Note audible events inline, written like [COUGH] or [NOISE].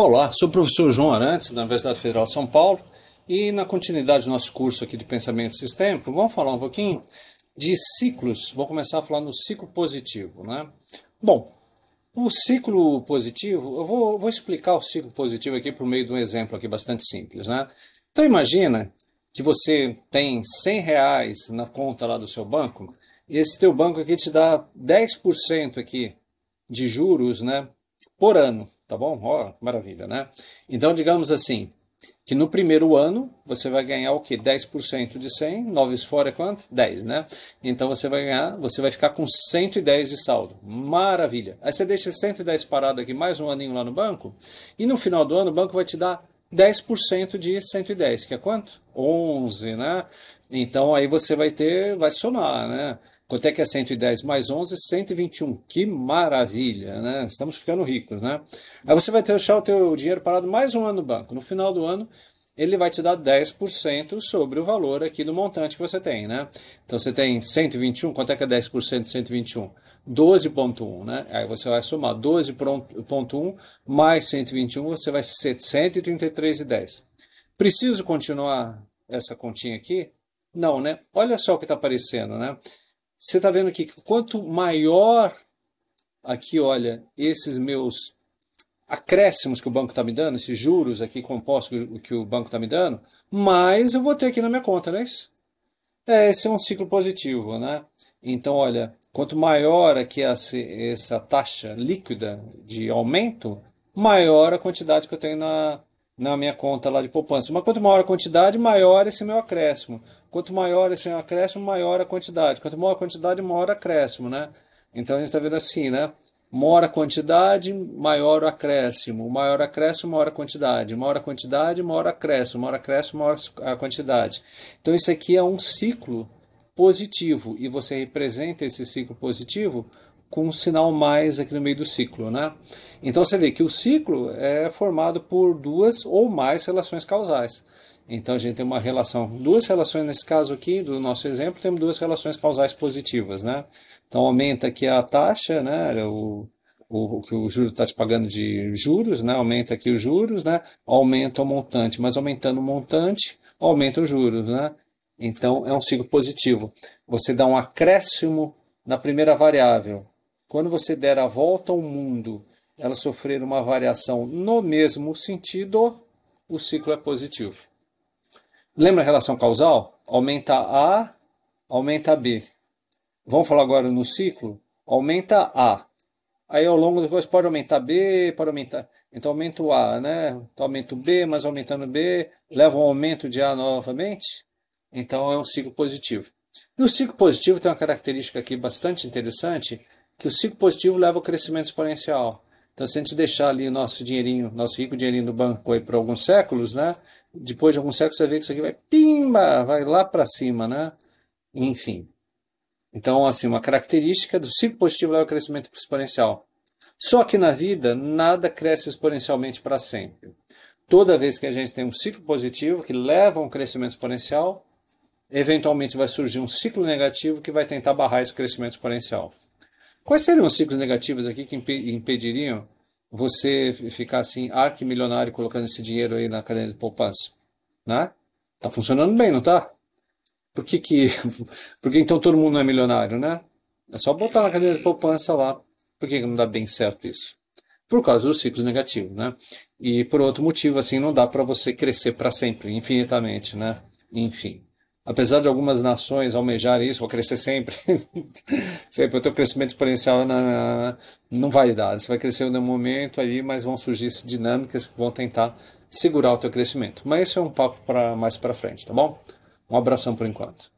Olá, sou o professor João Arantes, da Universidade Federal de São Paulo, e na continuidade do nosso curso aqui de pensamento sistêmico, vamos falar um pouquinho de ciclos. Vou começar a falar no ciclo positivo, né? Bom, o ciclo positivo, eu vou, vou explicar o ciclo positivo aqui por meio de um exemplo aqui bastante simples, né? Então imagina que você tem 100 reais na conta lá do seu banco, e esse teu banco aqui te dá 10% aqui de juros, né, por ano. Tá bom? Ó, oh, maravilha, né? Então, digamos assim, que no primeiro ano você vai ganhar o que? 10% de 100, 9 fora é quanto? 10, né? Então você vai ganhar, você vai ficar com 110 de saldo. Maravilha. Aí você deixa 110 parado aqui mais um aninho lá no banco, e no final do ano o banco vai te dar 10% de 110, que é quanto? 11, né? Então aí você vai ter, vai somar, né? Quanto é que é 110 mais 11? 121. Que maravilha, né? Estamos ficando ricos, né? Aí você vai deixar o teu dinheiro parado mais um ano no banco. No final do ano, ele vai te dar 10% sobre o valor aqui do montante que você tem, né? Então você tem 121, quanto é que é 10% de 121? 12.1, né? Aí você vai somar 12.1 mais 121, você vai ser 133,10. Preciso continuar essa continha aqui? Não, né? Olha só o que está aparecendo, né? Você está vendo aqui que quanto maior aqui, olha, esses meus acréscimos que o banco está me dando, esses juros aqui compostos que o banco está me dando, mais eu vou ter aqui na minha conta, não é isso? É, esse é um ciclo positivo, né? Então, olha, quanto maior aqui essa, essa taxa líquida de aumento, maior a quantidade que eu tenho na, na minha conta lá de poupança. Mas quanto maior a quantidade, maior esse meu acréscimo. Quanto maior esse meu acréscimo, maior a quantidade. Quanto maior a quantidade, maior acréscimo, né? Então a gente está vendo assim, né? Maior a quantidade, maior o acréscimo. Maior acréscimo, maior a quantidade. Maior a quantidade, maior acréscimo. Maior acréscimo, maior a quantidade. Então isso aqui é um ciclo positivo e você representa esse ciclo positivo com um sinal mais aqui no meio do ciclo. Né? Então você vê que o ciclo é formado por duas ou mais relações causais. Então a gente tem uma relação, duas relações nesse caso aqui, do nosso exemplo, temos duas relações causais positivas, né? Então aumenta aqui a taxa, né? O, o, que o juro está te pagando de juros, né? Aumenta aqui os juros, né? Aumenta o montante, mas aumentando o montante, aumenta os juros, né? Então é um ciclo positivo. Você dá um acréscimo na primeira variável, quando você der a volta ao mundo, ela sofrer uma variação no mesmo sentido, o ciclo é positivo. Lembra a relação causal? Aumenta A, aumenta B. Vamos falar agora no ciclo? Aumenta A. Aí ao longo do curso pode aumentar B, pode aumentar. Então aumenta o A, né? Então aumenta o B, mas aumentando B, leva um aumento de A novamente. Então é um ciclo positivo. E o ciclo positivo tem uma característica aqui bastante interessante, que o ciclo positivo leva ao crescimento exponencial. Então, se a gente deixar ali o nosso dinheirinho, nosso rico dinheirinho no banco aí por alguns séculos, né? Depois de alguns séculos você vê que isso aqui vai pimba, vai lá para cima, né? Enfim. Então, assim, uma característica do ciclo positivo leva ao crescimento exponencial. Só que na vida, nada cresce exponencialmente para sempre. Toda vez que a gente tem um ciclo positivo que leva a um crescimento exponencial, eventualmente vai surgir um ciclo negativo que vai tentar barrar esse crescimento exponencial. Quais seriam os ciclos negativos aqui que impediriam você ficar assim, arquimilionário, colocando esse dinheiro aí na cadeia de poupança? Né? Tá funcionando bem, não tá? Por que, que... [LAUGHS] Porque então todo mundo não é milionário, né? É só botar na cadeira de poupança lá. Por que, que não dá bem certo isso? Por causa dos ciclos negativos, né? E por outro motivo, assim, não dá para você crescer para sempre, infinitamente, né? Enfim apesar de algumas nações almejarem isso, vou crescer sempre, [LAUGHS] sempre o teu crescimento exponencial, na, na, não vai dar. Você vai crescer no momento ali, mas vão surgir dinâmicas que vão tentar segurar o teu crescimento. Mas isso é um papo para mais para frente, tá bom? Um abração por enquanto.